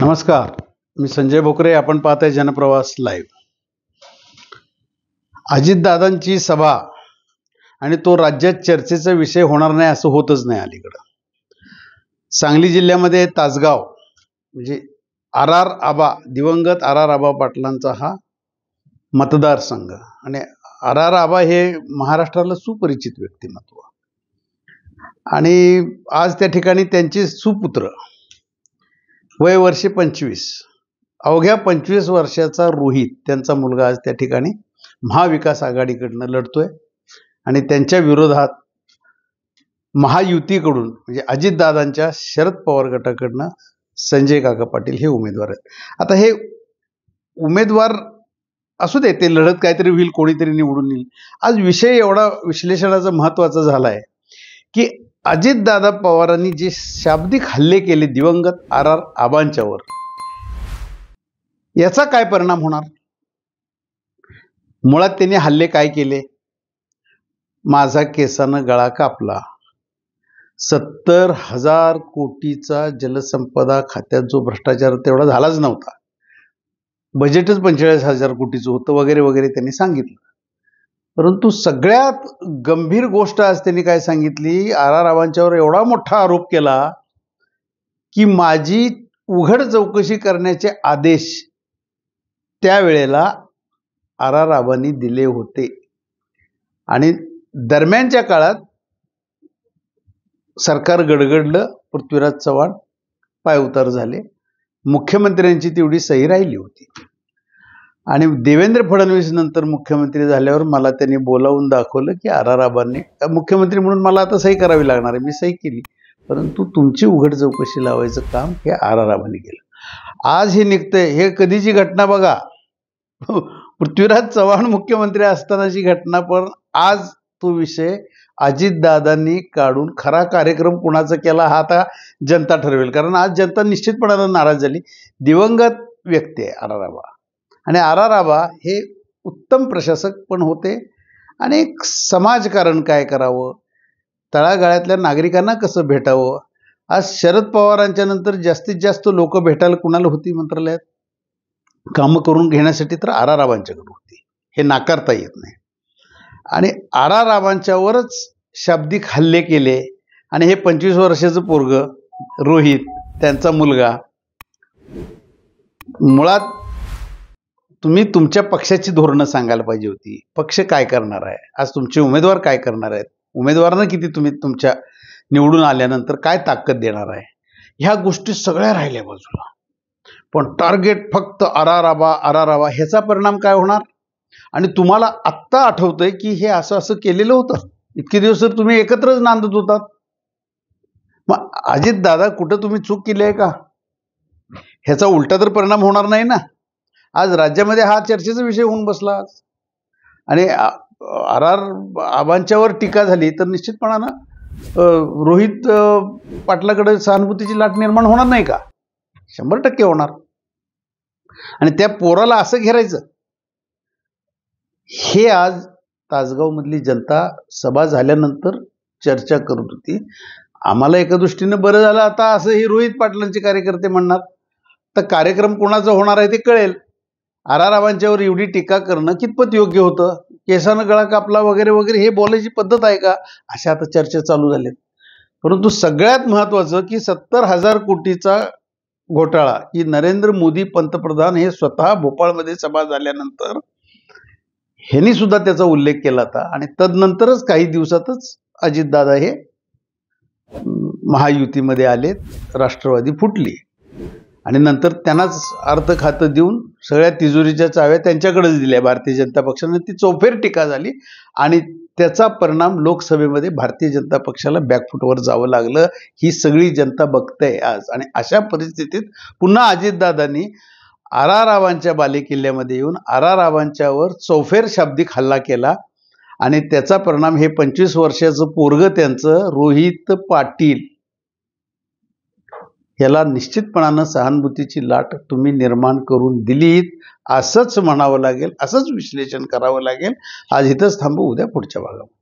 नमस्कार मी संजय भोकरे आपण पाहत आहे जनप्रवास लाईव्ह अजितदादांची सभा आणि तो राज्यात चर्चेचा विषय होणार नाही असं होतच नाही अलीकडं सांगली जिल्ह्यामध्ये तासगाव म्हणजे आर आर आबा दिवंगत आर आर आबा पाटलांचा हा मतदारसंघ आणि आर आर आबा हे महाराष्ट्राला सुपरिचित व्यक्तिमत्व आणि आज त्या ठिकाणी त्यांचे सुपुत्र वय वर्ष पंचवीस अवघ्या पंचवीस वर्षाचा रोहित त्यांचा मुलगा आज त्या ठिकाणी महाविकास आघाडीकडनं लढतोय आणि त्यांच्या विरोधात महायुतीकडून म्हणजे अजितदादांच्या शरद पवार गटाकडनं संजय काका पाटील हे उमेदवार आहेत आता हे उमेदवार असू दे ते लढत काहीतरी होईल कोणीतरी निवडून येईल आज विषय एवढा विश्लेषणाचा महत्वाचा झाला आहे की अजित अजितदादा पवारांनी जे शाब्दिक हल्ले केले दिवंगत आर आर आबांच्यावर याचा काय परिणाम होणार मुळात त्यांनी हल्ले काय केले माझा केसानं गळा कापला सत्तर हजार कोटीचा जलसंपदा खात्यात जो भ्रष्टाचार तेवढा झालाच नव्हता बजेटच पंचेचाळीस हजार कोटीचं होतं वगैरे वगैरे त्यांनी सांगितलं परंतु सगळ्यात गंभीर गोष्ट आज त्यांनी काय सांगितली आर रावांच्यावर एवढा मोठा आरोप केला की माझी उघड चौकशी करण्याचे आदेश त्यावेळेला आर रावांनी दिले होते आणि दरम्यानच्या काळात सरकार गडगडलं पृथ्वीराज चव्हाण पायउतार झाले मुख्यमंत्र्यांची तेवढी सही राहिली होती आणि देवेंद्र फडणवीस नंतर मुख्यमंत्री झाल्यावर मला त्यांनी बोलावून दाखवलं की आर मुख्यमंत्री म्हणून मला आता सही करावी लागणार आहे मी सही केली परंतु तुमची उघड चौकशी लावायचं काम हे आर आर केलं आज हे निघतंय हे कधीची घटना बघा पृथ्वीराज चव्हाण मुख्यमंत्री असतानाची घटना पण आज तो विषय अजितदादांनी काढून खरा कार्यक्रम कुणाचा केला हा आता जनता ठरवेल कारण आज जनता निश्चितपणानं नाराज झाली दिवंगत व्यक्ती आहे आराराबा आणि आर हे उत्तम प्रशासक पण होते आणि एक समाजकारण काय करावं तळागाळ्यातल्या नागरिकांना कसं भेटावं आज शरद पवारांच्या नंतर जास्तीत जास्त लोक भेटायला कुणाला होती मंत्रालयात कामं करून घेण्यासाठी तर आर आर होती हे नाकारता येत नाही आणि आर आर शाब्दिक हल्ले केले आणि हे पंचवीस वर्षाचं पोरग रोहित त्यांचा मुलगा मुळात तुम्ही तुमच्या पक्षाची धोरणं सांगायला पाहिजे होती पक्ष काय करणार आहे आज तुमचे उमेदवार काय करणार आहेत उमेदवारनं किती तुम्ही तुमच्या निवडून आल्यानंतर काय ताकद देणार आहे ह्या गोष्टी सगळ्या राहिल्या बाजूला पण टार्गेट फक्त आरा राबा ह्याचा परिणाम काय होणार आणि तुम्हाला आत्ता आठवतंय की हे असं असं केलेलं होतं इतके दिवस तर तुम्ही एकत्रच नांदत होतात मग अजित दादा कुठं तुम्ही चूक केली आहे का ह्याचा उलटा तर परिणाम होणार नाही ना आज राज्यामध्ये हा चर्चेचा विषय होऊन बसला आज आणि आर आर आबांच्यावर टीका झाली तर निश्चितपणानं रोहित पाटलाकडे सहानुभूतीची लाट निर्माण होणार नाही का शंभर टक्के होणार आणि त्या पोराला असं घेरायचं हे आज तासगावमधली जनता सभा झाल्यानंतर चर्चा करत होती आम्हाला एका दृष्टीनं बरं झालं आता असं ही रोहित पाटलांचे कार्यकर्ते म्हणणार तर कार्यक्रम कोणाचा होणार आहे ते कळेल आरारावांच्यावर एवढी टीका करणं कितपत योग्य होतं केसानं गळा कापला वगैरे वगैरे हे बोलायची पद्धत आहे का अशा आता चर्चा चालू झाल्यात परंतु सगळ्यात महत्वाचं की सत्तर हजार कोटीचा घोटाळा की नरेंद्र मोदी पंतप्रधान हे स्वतः भोपाळमध्ये सभा झाल्यानंतर ह्यांनी सुद्धा त्याचा उल्लेख केला होता आणि तदनंतरच काही दिवसातच अजितदादा हे महायुतीमध्ये आले राष्ट्रवादी फुटली आणि नंतर त्यांनाच अर्थ खातं देऊन सगळ्या तिजोरीच्या चाव्या त्यांच्याकडेच दिल्या भारतीय जनता पक्षानं ती चौफेर टीका झाली आणि त्याचा परिणाम लोकसभेमध्ये भारतीय जनता पक्षाला बॅकफुटवर जावं लागलं ही सगळी जनता बघते आज आणि अशा परिस्थितीत पुन्हा अजितदादांनी आरारावांच्या बालेकिल्ल्यामध्ये येऊन आरारावांच्यावर चौफेर शाब्दिक हल्ला केला आणि त्याचा परिणाम हे पंचवीस वर्षाचं पोरग त्यांचं रोहित पाटील याला निश्चितपणानं सहानुभूतीची लाट तुम्ही निर्माण करून दिलीत असंच म्हणावं लागेल असंच विश्लेषण करावं लागेल आज इथंच थांबू उद्या पुढच्या भागामध्ये